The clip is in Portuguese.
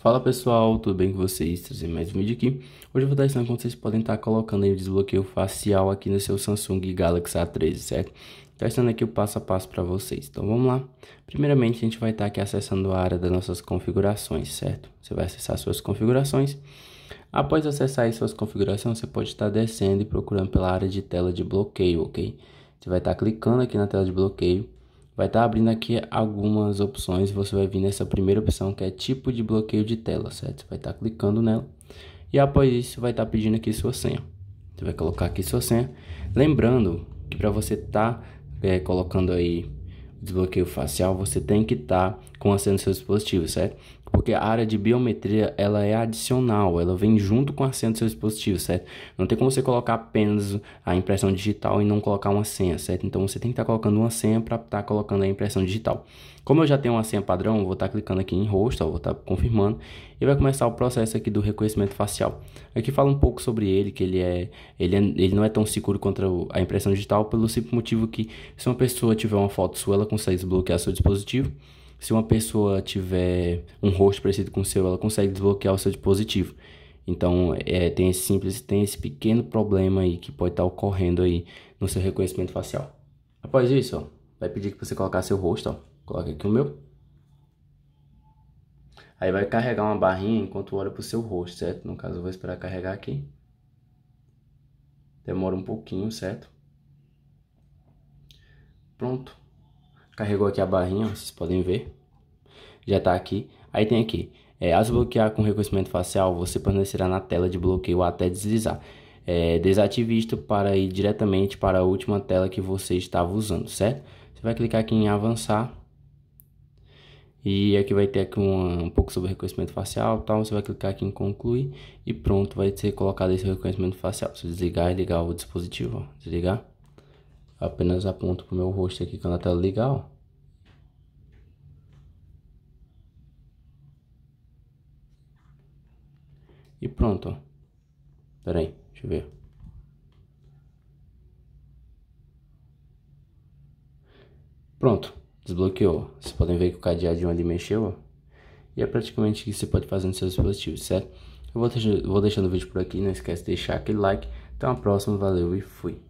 Fala pessoal, tudo bem com vocês? Trazer mais um vídeo aqui. Hoje eu vou dar ensinando como vocês podem estar tá colocando aí o desbloqueio facial aqui no seu Samsung Galaxy A13, certo? Estou tá ensinando aqui o passo a passo para vocês. Então vamos lá. Primeiramente a gente vai estar tá aqui acessando a área das nossas configurações, certo? Você vai acessar suas configurações. Após acessar suas configurações, você pode estar descendo e procurando pela área de tela de bloqueio, ok? Você vai estar clicando aqui na tela de bloqueio Vai estar tá abrindo aqui algumas opções, você vai vir nessa primeira opção que é tipo de bloqueio de tela, certo? Você vai estar tá clicando nela e após isso vai estar tá pedindo aqui sua senha. Você vai colocar aqui sua senha, lembrando que para você estar tá, é, colocando aí desbloqueio facial, você tem que estar tá com a senha no seu dispositivo, certo? porque a área de biometria ela é adicional, ela vem junto com a senha do seu dispositivo, certo? Não tem como você colocar apenas a impressão digital e não colocar uma senha, certo? Então você tem que estar tá colocando uma senha para estar tá colocando a impressão digital. Como eu já tenho uma senha padrão, vou estar tá clicando aqui em rosto, vou estar tá confirmando e vai começar o processo aqui do reconhecimento facial. Aqui fala um pouco sobre ele, que ele é ele, é, ele não é tão seguro contra a impressão digital pelo simples motivo que se uma pessoa tiver uma foto sua, ela consegue desbloquear seu dispositivo se uma pessoa tiver um rosto parecido com o seu, ela consegue desbloquear o seu dispositivo. Então, é, tem esse simples, tem esse pequeno problema aí que pode estar tá ocorrendo aí no seu reconhecimento facial. Após isso, ó, vai pedir que você colocar seu rosto, ó. Coloca aqui o meu. Aí vai carregar uma barrinha enquanto olha pro seu rosto, certo? No caso, eu vou esperar carregar aqui. Demora um pouquinho, certo? Pronto. Carregou aqui a barrinha, vocês podem ver. Já tá aqui. Aí tem aqui. É, ao desbloquear com reconhecimento facial, você permanecerá na tela de bloqueio até deslizar. É, desative isto para ir diretamente para a última tela que você estava usando, certo? Você vai clicar aqui em avançar. E aqui vai ter aqui um, um pouco sobre reconhecimento facial tal. Você vai clicar aqui em concluir e pronto, vai ser colocado esse reconhecimento facial. Se desligar e ligar o dispositivo, ó. desligar. Apenas aponto pro meu rosto aqui quando a tela legal. E pronto, Pera aí, deixa eu ver. Pronto, desbloqueou. Vocês podem ver que o cadeadinho ali mexeu, E é praticamente o que você pode fazer no seu dispositivo, certo? Eu vou, vou deixando o vídeo por aqui, não esquece de deixar aquele like. Até uma próxima, valeu e fui.